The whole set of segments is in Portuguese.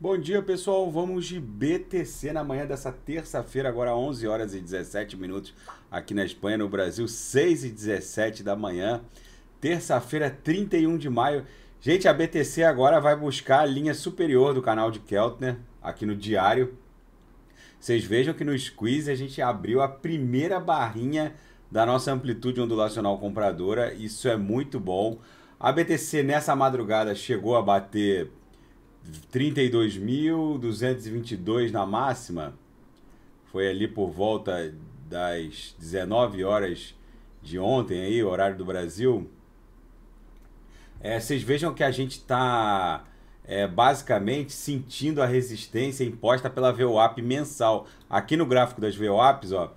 Bom dia, pessoal. Vamos de BTC na manhã dessa terça-feira, agora 11 horas e 17 minutos aqui na Espanha, no Brasil, 6 e 17 da manhã. Terça-feira, 31 de maio. Gente, a BTC agora vai buscar a linha superior do canal de Keltner aqui no diário. Vocês vejam que no squeeze a gente abriu a primeira barrinha da nossa amplitude ondulacional compradora. Isso é muito bom. A BTC nessa madrugada chegou a bater 32.222 na máxima. Foi ali por volta das 19 horas de ontem, aí, horário do Brasil. É, vocês vejam que a gente está é, basicamente sentindo a resistência imposta pela VWAP mensal. Aqui no gráfico das VWAPs, ó,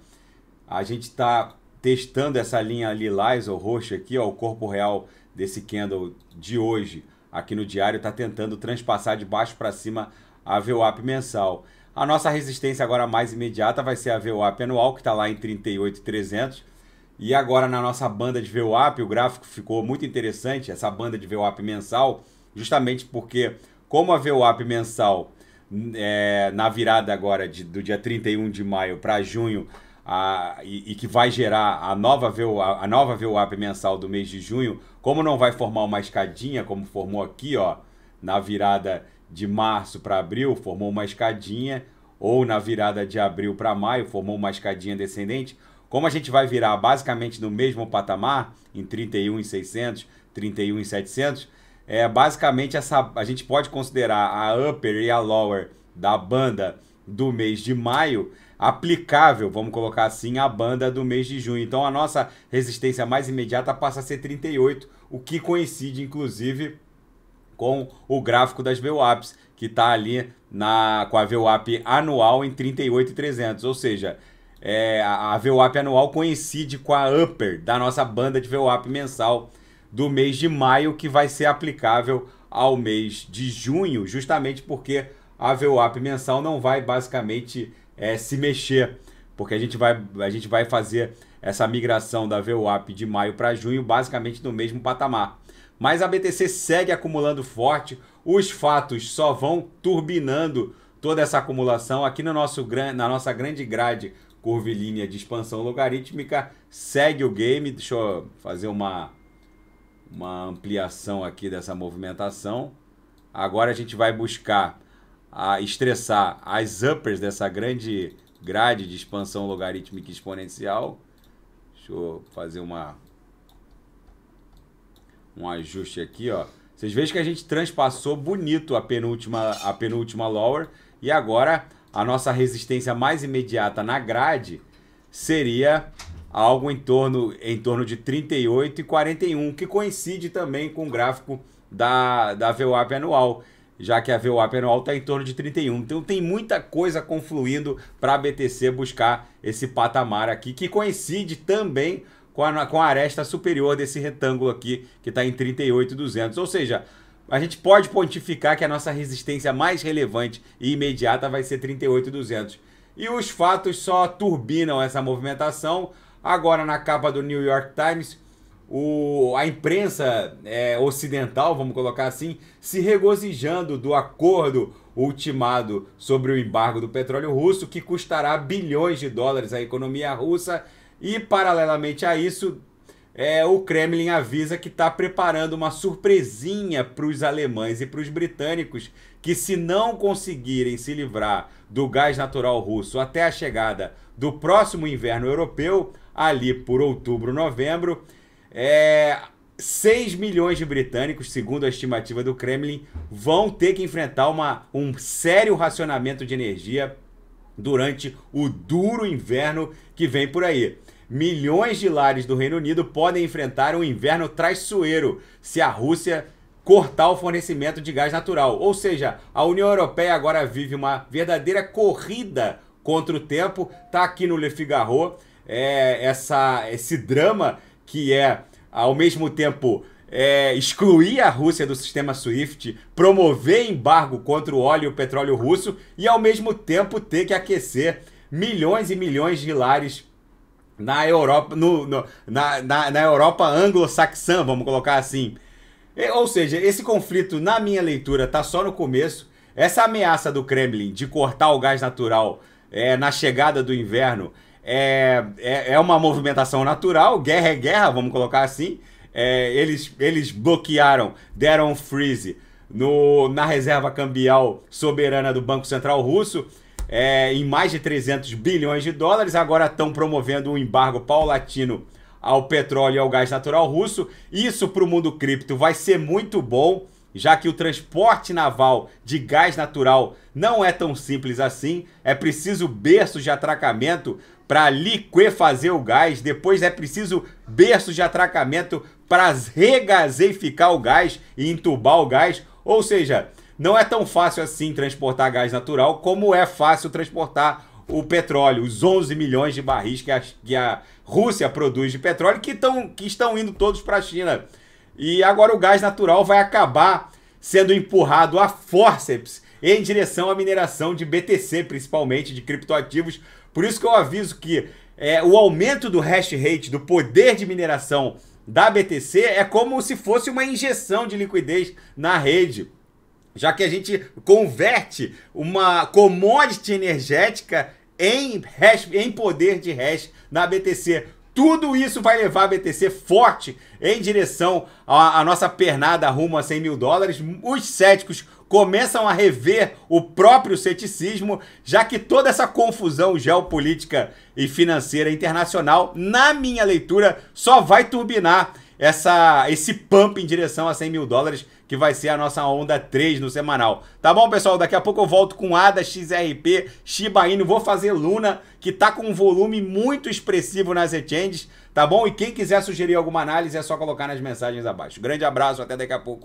a gente está testando essa linha lilás ou roxa aqui, ó, o corpo real desse candle de hoje aqui no diário está tentando transpassar de baixo para cima a VWAP mensal. A nossa resistência agora mais imediata vai ser a VWAP anual, que está lá em 38,300. E agora na nossa banda de VWAP, o gráfico ficou muito interessante, essa banda de VWAP mensal, justamente porque como a VWAP mensal, é, na virada agora de, do dia 31 de maio para junho, a, e, e, que vai gerar a nova, VOA, a nova VWAP mensal do mês de junho, como não vai formar uma escadinha, como formou aqui, ó, na virada de março para abril, formou uma escadinha, ou na virada de abril para maio, formou uma escadinha descendente, como a gente vai virar basicamente no mesmo patamar, em 31,600, 31,700, é, basicamente essa, a gente pode considerar a upper e a lower da banda do mês de maio aplicável, vamos colocar assim, a banda do mês de junho. Então a nossa resistência mais imediata passa a ser 38, o que coincide inclusive com o gráfico das VWAPs, que está ali na, com a VWAP anual em 38,300, ou seja, é, a VWAP anual coincide com a upper da nossa banda de VWAP mensal do mês de maio, que vai ser aplicável ao mês de junho, justamente porque a VWAP mensal não vai basicamente é, se mexer, porque a gente, vai, a gente vai fazer essa migração da VWAP de maio para junho, basicamente no mesmo patamar. Mas a BTC segue acumulando forte, os fatos só vão turbinando toda essa acumulação. Aqui no nosso, na nossa grande grade curvilínea de expansão logarítmica, segue o game. Deixa eu fazer uma, uma ampliação aqui dessa movimentação. Agora a gente vai buscar a estressar as uppers dessa grande grade de expansão logarítmica exponencial. Deixa eu fazer uma um ajuste aqui, ó. Vocês veem que a gente transpassou bonito a penúltima a penúltima lower e agora a nossa resistência mais imediata na grade seria algo em torno em torno de 38 e 41, que coincide também com o gráfico da da VWAP anual já que a VWAP anual está em torno de 31. Então tem muita coisa confluindo para a BTC buscar esse patamar aqui, que coincide também com a, com a aresta superior desse retângulo aqui, que está em 38,200. Ou seja, a gente pode pontificar que a nossa resistência mais relevante e imediata vai ser 38,200. E os fatos só turbinam essa movimentação. Agora na capa do New York Times, o, a imprensa é, ocidental, vamos colocar assim, se regozijando do acordo ultimado sobre o embargo do petróleo russo, que custará bilhões de dólares à economia russa, e paralelamente a isso, é, o Kremlin avisa que está preparando uma surpresinha para os alemães e para os britânicos que, se não conseguirem se livrar do gás natural russo até a chegada do próximo inverno europeu, ali por outubro, novembro, é, 6 milhões de britânicos, segundo a estimativa do Kremlin, vão ter que enfrentar uma, um sério racionamento de energia durante o duro inverno que vem por aí. Milhões de lares do Reino Unido podem enfrentar um inverno traiçoeiro se a Rússia cortar o fornecimento de gás natural. Ou seja, a União Europeia agora vive uma verdadeira corrida contra o tempo. Tá aqui no Le Figaro é, essa, esse drama que é, ao mesmo tempo, é, excluir a Rússia do sistema SWIFT, promover embargo contra o óleo e o petróleo russo e, ao mesmo tempo, ter que aquecer milhões e milhões de lares na Europa, no, no, na, na, na Europa anglo-saxã, vamos colocar assim. Ou seja, esse conflito, na minha leitura, está só no começo. Essa ameaça do Kremlin de cortar o gás natural é, na chegada do inverno é, é, é uma movimentação natural, guerra é guerra, vamos colocar assim. É, eles, eles bloquearam, deram um freeze no, na reserva cambial soberana do Banco Central Russo é, em mais de 300 bilhões de dólares. Agora estão promovendo um embargo paulatino ao petróleo e ao gás natural russo. Isso para o mundo cripto vai ser muito bom, já que o transporte naval de gás natural não é tão simples assim. É preciso berço de atracamento para liquefazer o gás, depois é preciso berço de atracamento para regazeificar o gás e entubar o gás. Ou seja, não é tão fácil assim transportar gás natural como é fácil transportar o petróleo, os 11 milhões de barris que a, que a Rússia produz de petróleo, que, tão, que estão indo todos para a China. E agora o gás natural vai acabar sendo empurrado a forceps em direção à mineração de BTC, principalmente de criptoativos, por isso que eu aviso que é, o aumento do hash rate, do poder de mineração da BTC, é como se fosse uma injeção de liquidez na rede. Já que a gente converte uma commodity energética em, hash, em poder de hash na BTC. Tudo isso vai levar a BTC forte em direção à, à nossa pernada rumo a 100 mil dólares. Os céticos começam a rever o próprio ceticismo, já que toda essa confusão geopolítica e financeira internacional, na minha leitura, só vai turbinar essa, esse pump em direção a 100 mil dólares, que vai ser a nossa onda 3 no semanal. Tá bom, pessoal? Daqui a pouco eu volto com ADA, XRP, Shiba Inu, vou fazer Luna, que tá com um volume muito expressivo nas exchanges, tá bom? E quem quiser sugerir alguma análise é só colocar nas mensagens abaixo. Grande abraço, até daqui a pouco.